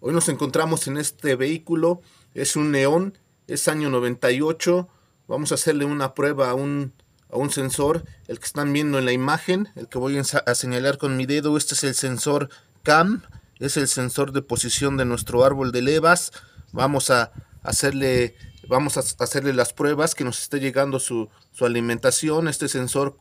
Hoy nos encontramos en este vehículo, es un Neón, es año 98. Vamos a hacerle una prueba a un, a un sensor, el que están viendo en la imagen, el que voy a señalar con mi dedo. Este es el sensor CAM, es el sensor de posición de nuestro árbol de levas. Vamos a hacerle, vamos a hacerle las pruebas que nos esté llegando su, su alimentación. Este sensor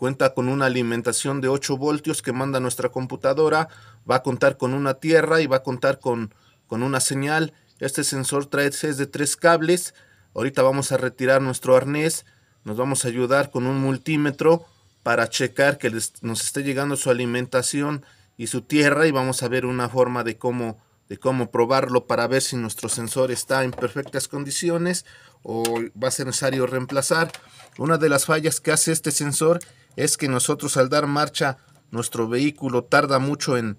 cuenta con una alimentación de 8 voltios que manda nuestra computadora, va a contar con una tierra y va a contar con, con una señal. Este sensor trae es de tres cables. Ahorita vamos a retirar nuestro arnés, nos vamos a ayudar con un multímetro para checar que nos esté llegando su alimentación y su tierra y vamos a ver una forma de cómo de cómo probarlo para ver si nuestro sensor está en perfectas condiciones o va a ser necesario reemplazar. Una de las fallas que hace este sensor es que nosotros al dar marcha nuestro vehículo tarda mucho en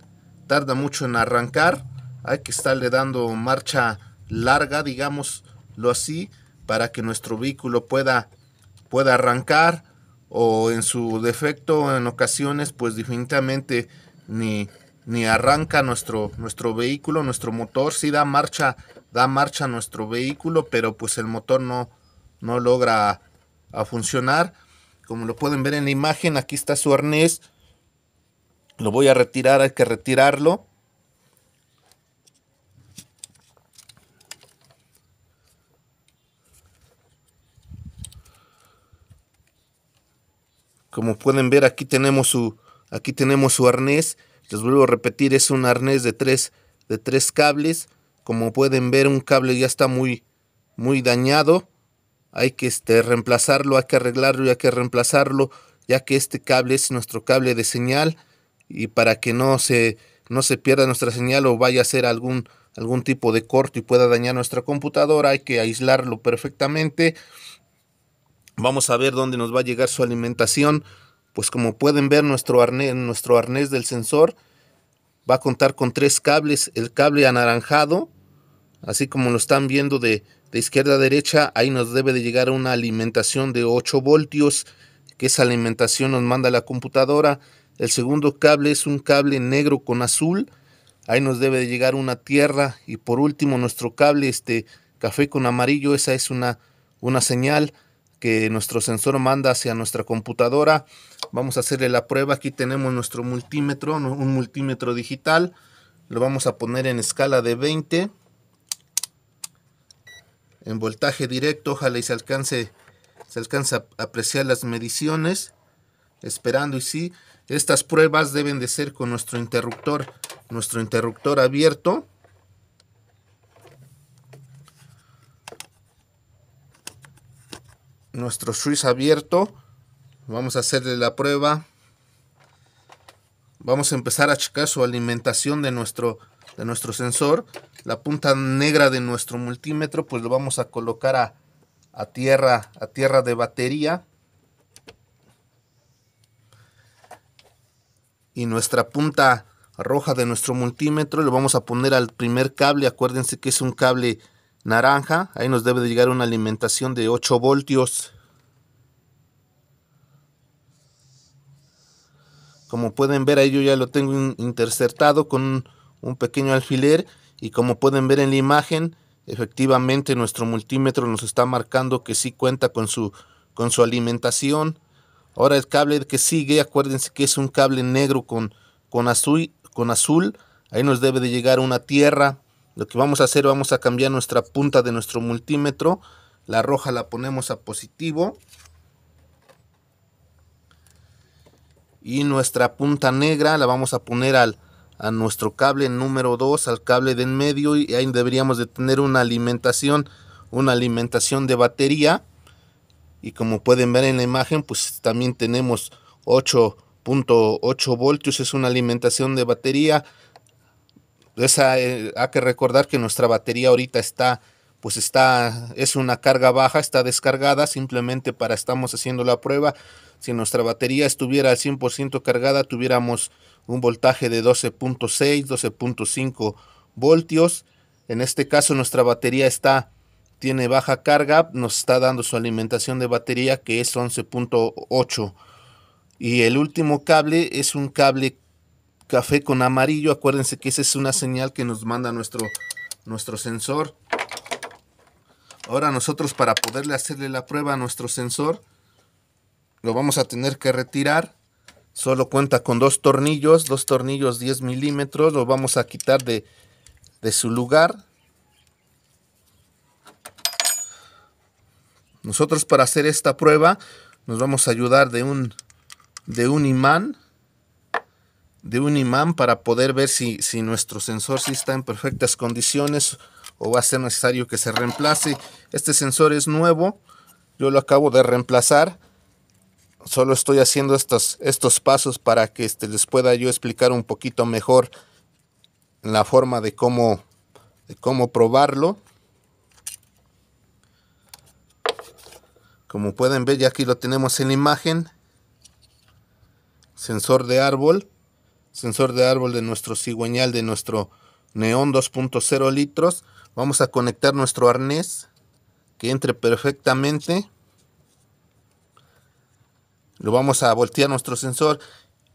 tarda mucho en arrancar, hay que estarle dando marcha larga, digámoslo así, para que nuestro vehículo pueda pueda arrancar o en su defecto en ocasiones pues definitivamente ni ni arranca nuestro nuestro vehículo, nuestro motor sí da marcha da marcha a nuestro vehículo, pero pues el motor no no logra a funcionar. Como lo pueden ver en la imagen, aquí está su arnés. Lo voy a retirar, hay que retirarlo. Como pueden ver, aquí tenemos su, aquí tenemos su arnés. Les vuelvo a repetir, es un arnés de tres, de tres cables. Como pueden ver, un cable ya está muy, muy dañado hay que este, reemplazarlo, hay que arreglarlo y hay que reemplazarlo, ya que este cable es nuestro cable de señal y para que no se, no se pierda nuestra señal o vaya a ser algún, algún tipo de corto y pueda dañar nuestra computadora, hay que aislarlo perfectamente. Vamos a ver dónde nos va a llegar su alimentación. Pues como pueden ver, nuestro arnés, nuestro arnés del sensor va a contar con tres cables. El cable anaranjado, así como lo están viendo de de izquierda a derecha, ahí nos debe de llegar una alimentación de 8 voltios, que esa alimentación nos manda la computadora. El segundo cable es un cable negro con azul, ahí nos debe de llegar una tierra. Y por último, nuestro cable este café con amarillo, esa es una, una señal que nuestro sensor manda hacia nuestra computadora. Vamos a hacerle la prueba, aquí tenemos nuestro multímetro, un multímetro digital. Lo vamos a poner en escala de 20 en voltaje directo, ojalá y se alcance se alcanza a apreciar las mediciones, esperando y sí, estas pruebas deben de ser con nuestro interruptor, nuestro interruptor abierto. Nuestro switch abierto, vamos a hacerle la prueba. Vamos a empezar a checar su alimentación de nuestro, de nuestro sensor la punta negra de nuestro multímetro, pues lo vamos a colocar a, tierra, a tierra de batería. Y nuestra punta roja de nuestro multímetro lo vamos a poner al primer cable. Acuérdense que es un cable naranja. Ahí nos debe de llegar una alimentación de 8 voltios. Como pueden ver ahí yo ya lo tengo intercertado con un pequeño alfiler y como pueden ver en la imagen, efectivamente nuestro multímetro nos está marcando que sí cuenta con su, con su alimentación. Ahora el cable que sigue, acuérdense que es un cable negro con, con, azul, con azul. Ahí nos debe de llegar una tierra. Lo que vamos a hacer, vamos a cambiar nuestra punta de nuestro multímetro. La roja la ponemos a positivo. Y nuestra punta negra la vamos a poner al, a nuestro cable número 2, al cable de en medio y ahí deberíamos de tener una alimentación, una alimentación de batería. Y como pueden ver en la imagen, pues también tenemos 8.8 voltios, es una alimentación de batería. Esa, eh, hay que recordar que nuestra batería ahorita está pues está, es una carga baja, está descargada, simplemente para estamos haciendo la prueba. Si nuestra batería estuviera al 100% cargada, tuviéramos un voltaje de 12.6, 12.5 voltios. En este caso nuestra batería está, tiene baja carga, nos está dando su alimentación de batería que es 11.8. Y el último cable es un cable café con amarillo. Acuérdense que esa es una señal que nos manda nuestro, nuestro sensor Ahora nosotros para poderle hacerle la prueba a nuestro sensor, lo vamos a tener que retirar. Solo cuenta con dos tornillos, dos tornillos 10 milímetros. Lo vamos a quitar de, de su lugar. Nosotros para hacer esta prueba nos vamos a ayudar de un, de un imán. De un imán para poder ver si, si nuestro sensor si está en perfectas condiciones o va a ser necesario que se reemplace. Este sensor es nuevo, yo lo acabo de reemplazar. Solo estoy haciendo estos, estos pasos para que este, les pueda yo explicar un poquito mejor la forma de cómo, de cómo probarlo. Como pueden ver, ya aquí lo tenemos en la imagen. Sensor de árbol. Sensor de árbol de nuestro cigüeñal, de nuestro neón 2.0 litros. Vamos a conectar nuestro arnés que entre perfectamente. Lo vamos a voltear nuestro sensor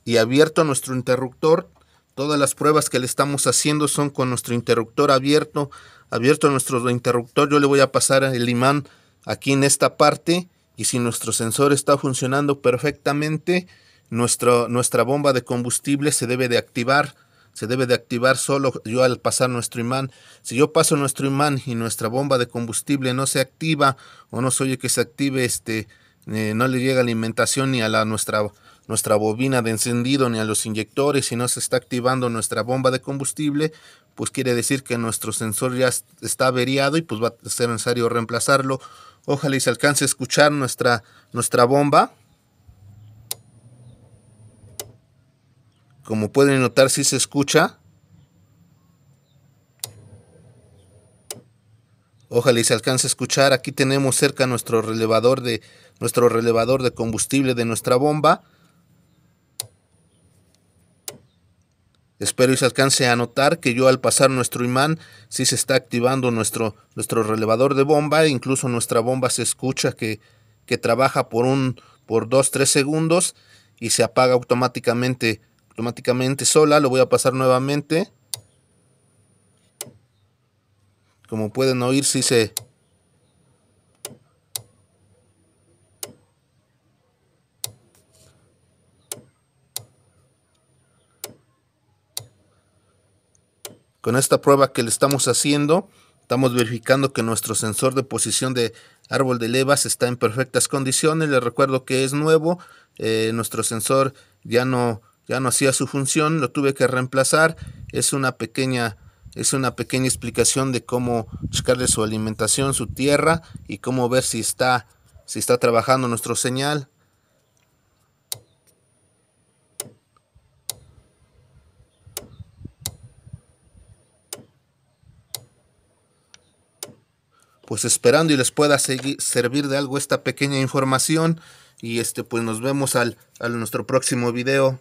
y abierto nuestro interruptor. Todas las pruebas que le estamos haciendo son con nuestro interruptor abierto. Abierto nuestro interruptor, yo le voy a pasar el imán aquí en esta parte. Y si nuestro sensor está funcionando perfectamente, nuestra bomba de combustible se debe de activar se debe de activar solo yo al pasar nuestro imán. Si yo paso nuestro imán y nuestra bomba de combustible no se activa o no se oye que se active, este, eh, no le llega alimentación ni a la, nuestra, nuestra bobina de encendido ni a los inyectores y no se está activando nuestra bomba de combustible, pues quiere decir que nuestro sensor ya está averiado y pues va a ser necesario reemplazarlo. Ojalá y se alcance a escuchar nuestra, nuestra bomba Como pueden notar, si se escucha. Ojalá y se alcance a escuchar. Aquí tenemos cerca nuestro relevador de nuestro relevador de combustible de nuestra bomba. Espero y se alcance a notar que yo al pasar nuestro imán sí se está activando nuestro, nuestro relevador de bomba, incluso nuestra bomba se escucha que, que trabaja por un por 2-3 segundos y se apaga automáticamente automáticamente sola. Lo voy a pasar nuevamente. Como pueden oír, si se... Con esta prueba que le estamos haciendo, estamos verificando que nuestro sensor de posición de árbol de levas está en perfectas condiciones. Les recuerdo que es nuevo, eh, nuestro sensor ya no ya no hacía su función, lo tuve que reemplazar. Es una pequeña, es una pequeña explicación de cómo checarle su alimentación, su tierra y cómo ver si está, si está trabajando nuestro señal. Pues esperando y les pueda servir de algo esta pequeña información y este pues nos vemos al, al nuestro próximo video.